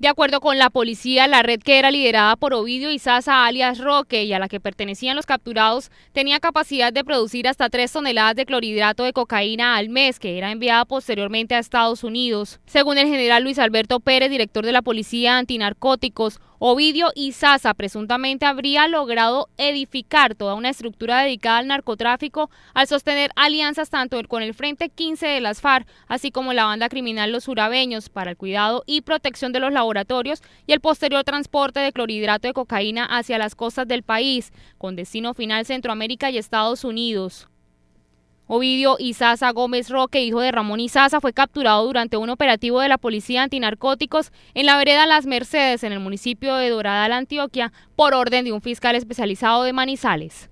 De acuerdo con la policía, la red que era liderada por Ovidio Sasa alias Roque y a la que pertenecían los capturados tenía capacidad de producir hasta tres toneladas de clorhidrato de cocaína al mes, que era enviada posteriormente a Estados Unidos. Según el general Luis Alberto Pérez, director de la Policía Antinarcóticos, Ovidio y Sasa presuntamente habría logrado edificar toda una estructura dedicada al narcotráfico al sostener alianzas tanto con el Frente 15 de las FARC, así como la banda criminal Los Urabeños, para el cuidado y protección de los laboratorios y el posterior transporte de clorhidrato de cocaína hacia las costas del país, con destino final Centroamérica y Estados Unidos. Ovidio Izaza Gómez Roque, hijo de Ramón Izaza, fue capturado durante un operativo de la Policía Antinarcóticos en la vereda Las Mercedes, en el municipio de Dorada, la Antioquia, por orden de un fiscal especializado de Manizales.